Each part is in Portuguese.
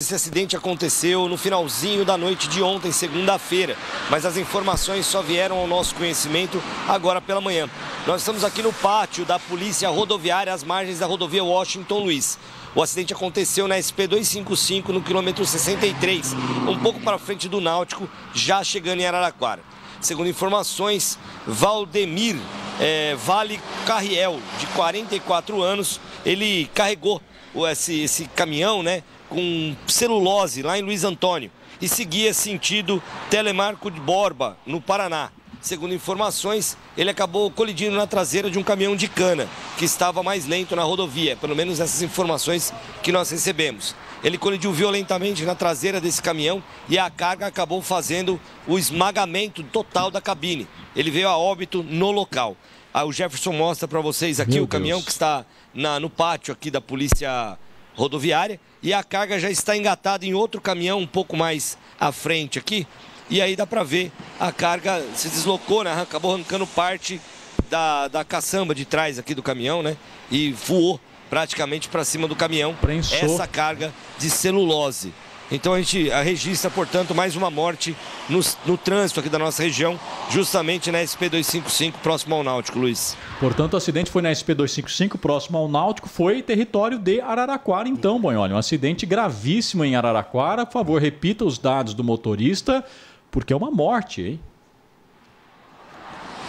Esse acidente aconteceu no finalzinho da noite de ontem, segunda-feira, mas as informações só vieram ao nosso conhecimento agora pela manhã. Nós estamos aqui no pátio da Polícia Rodoviária, às margens da rodovia Washington Luiz. O acidente aconteceu na SP 255, no quilômetro 63, um pouco para frente do Náutico, já chegando em Araraquara. Segundo informações, Valdemir é, Vale Carriel, de 44 anos, ele carregou esse, esse caminhão, né? com celulose lá em Luiz Antônio e seguia sentido Telemarco de Borba, no Paraná. Segundo informações, ele acabou colidindo na traseira de um caminhão de cana, que estava mais lento na rodovia, pelo menos essas informações que nós recebemos. Ele colidiu violentamente na traseira desse caminhão e a carga acabou fazendo o esmagamento total da cabine. Ele veio a óbito no local. Ah, o Jefferson mostra para vocês aqui Meu o caminhão Deus. que está na, no pátio aqui da Polícia rodoviária e a carga já está engatada em outro caminhão um pouco mais à frente aqui. E aí dá para ver a carga se deslocou, né? acabou arrancando parte da, da caçamba de trás aqui do caminhão, né? E voou praticamente para cima do caminhão Prensou. essa carga de celulose. Então a gente registra, portanto, mais uma morte no, no, trânsito aqui da nossa região, justamente na SP255, próximo ao Náutico, Luiz. Portanto, o acidente foi na SP255, próximo ao Náutico, foi território de Araraquara, então, Bonholi. Um acidente gravíssimo em Araraquara. Por favor, repita os dados do motorista, porque é uma morte, hein?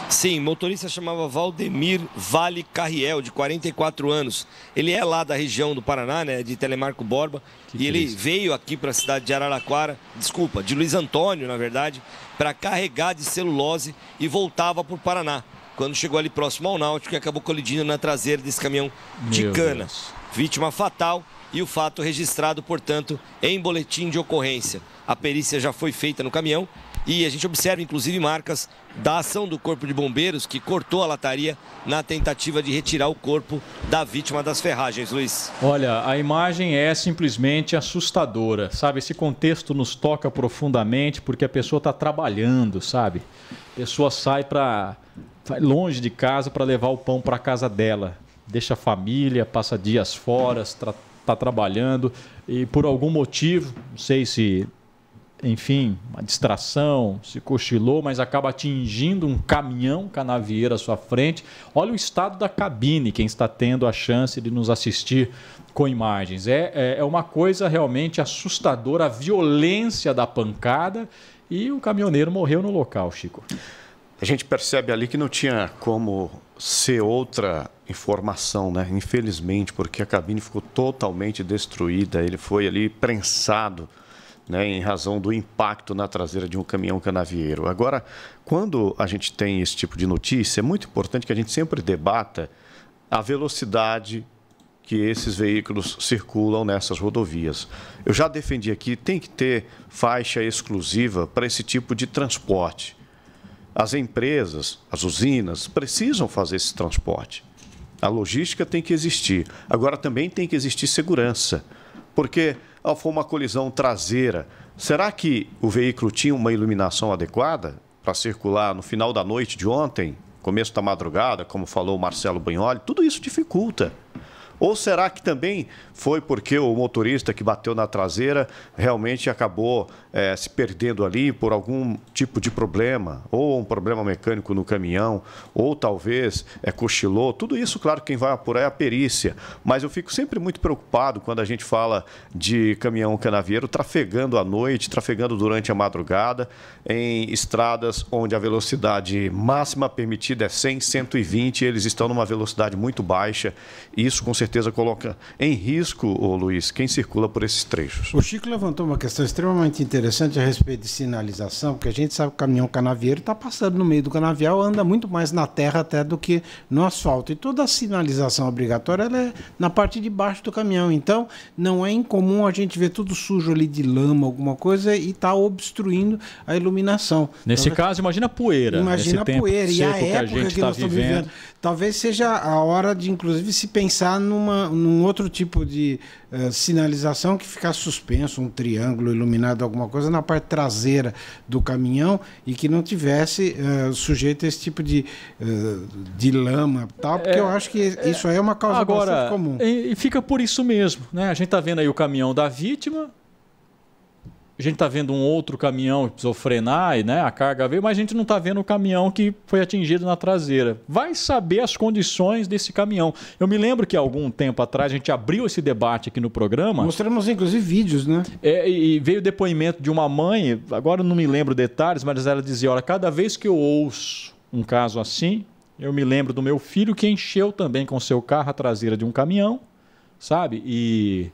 Sim, motorista chamava Valdemir Vale Carriel, de 44 anos. Ele é lá da região do Paraná, né, de Telemarco Borba, que e ele veio aqui para a cidade de Araraquara, desculpa, de Luiz Antônio, na verdade, para carregar de celulose e voltava para o Paraná. Quando chegou ali próximo ao Náutico, acabou colidindo na traseira desse caminhão de Meu cana. Deus. Vítima fatal e o fato registrado, portanto, em boletim de ocorrência. A perícia já foi feita no caminhão e a gente observa, inclusive, marcas da ação do Corpo de Bombeiros, que cortou a lataria na tentativa de retirar o corpo da vítima das ferragens, Luiz. Olha, a imagem é simplesmente assustadora, sabe? Esse contexto nos toca profundamente porque a pessoa está trabalhando, sabe? A pessoa sai para longe de casa para levar o pão para casa dela. Deixa a família, passa dias fora, está trabalhando e por algum motivo, não sei se enfim, uma distração, se cochilou, mas acaba atingindo um caminhão canavieiro à sua frente. Olha o estado da cabine, quem está tendo a chance de nos assistir com imagens. É, é, é uma coisa realmente assustadora, a violência da pancada e o caminhoneiro morreu no local, Chico. A gente percebe ali que não tinha como ser outra informação, né? Infelizmente, porque a cabine ficou totalmente destruída, ele foi ali prensado né, em razão do impacto na traseira de um caminhão canavieiro. Agora, quando a gente tem esse tipo de notícia, é muito importante que a gente sempre debata a velocidade que esses veículos circulam nessas rodovias. Eu já defendi aqui, tem que ter faixa exclusiva para esse tipo de transporte. As empresas, as usinas, precisam fazer esse transporte. A logística tem que existir. Agora também tem que existir segurança. Porque ah, foi uma colisão traseira. Será que o veículo tinha uma iluminação adequada para circular no final da noite de ontem, começo da madrugada, como falou o Marcelo Bagnoli? Tudo isso dificulta ou será que também foi porque o motorista que bateu na traseira realmente acabou é, se perdendo ali por algum tipo de problema, ou um problema mecânico no caminhão, ou talvez é, cochilou? Tudo isso, claro, quem vai apurar é a perícia. Mas eu fico sempre muito preocupado quando a gente fala de caminhão canavieiro trafegando à noite, trafegando durante a madrugada, em estradas onde a velocidade máxima permitida é 100, 120, eles estão numa velocidade muito baixa. Isso, com certeza, certeza coloca em risco, o Luiz, quem circula por esses trechos. O Chico levantou uma questão extremamente interessante a respeito de sinalização, porque a gente sabe que o caminhão canavieiro está passando no meio do canavial, anda muito mais na terra até do que no asfalto. E toda a sinalização obrigatória é na parte de baixo do caminhão. Então, não é incomum a gente ver tudo sujo ali de lama, alguma coisa, e está obstruindo a iluminação. Nesse caso, imagina a poeira. Né? Imagina a poeira. E a época que, a gente que tá nós estamos vivendo. Talvez seja a hora de, inclusive, se pensar no numa, num outro tipo de uh, sinalização que ficar suspenso, um triângulo iluminado, alguma coisa, na parte traseira do caminhão e que não tivesse uh, sujeito a esse tipo de, uh, de lama tal, porque é, eu acho que é, isso aí é uma causa agora, comum. e fica por isso mesmo, né? A gente está vendo aí o caminhão da vítima, a gente está vendo um outro caminhão que precisou frenar e né, a carga veio, mas a gente não está vendo o caminhão que foi atingido na traseira. Vai saber as condições desse caminhão. Eu me lembro que algum tempo atrás a gente abriu esse debate aqui no programa. Mostramos inclusive vídeos, né? É, e veio depoimento de uma mãe, agora não me lembro detalhes, mas ela dizia: olha, cada vez que eu ouço um caso assim, eu me lembro do meu filho que encheu também com seu carro a traseira de um caminhão, sabe? E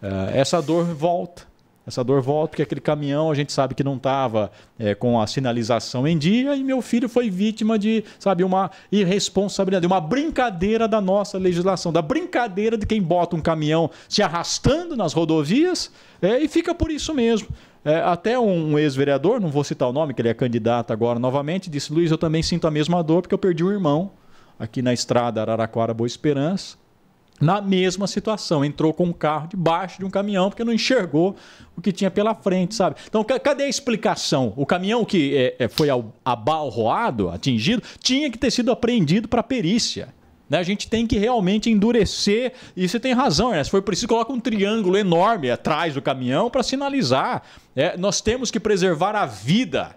uh, essa dor volta essa dor volta, porque aquele caminhão a gente sabe que não estava é, com a sinalização em dia e meu filho foi vítima de, sabe, uma irresponsabilidade, uma brincadeira da nossa legislação, da brincadeira de quem bota um caminhão se arrastando nas rodovias é, e fica por isso mesmo. É, até um ex-vereador, não vou citar o nome, que ele é candidato agora novamente, disse: Luiz, eu também sinto a mesma dor porque eu perdi um irmão aqui na estrada Araraquara Boa Esperança na mesma situação. Entrou com um carro debaixo de um caminhão porque não enxergou o que tinha pela frente, sabe? Então, cadê a explicação? O caminhão que é, é, foi abalroado, atingido, tinha que ter sido apreendido para perícia. Né? A gente tem que realmente endurecer. E você tem razão, né? Se foi preciso, coloca um triângulo enorme atrás do caminhão para sinalizar. É, nós temos que preservar a vida.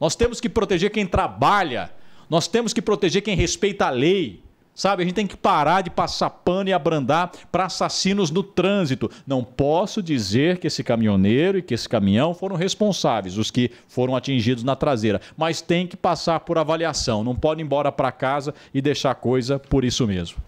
Nós temos que proteger quem trabalha. Nós temos que proteger quem respeita a lei. Sabe, a gente tem que parar de passar pano e abrandar para assassinos no trânsito. Não posso dizer que esse caminhoneiro e que esse caminhão foram responsáveis, os que foram atingidos na traseira, mas tem que passar por avaliação. Não pode ir embora para casa e deixar a coisa por isso mesmo.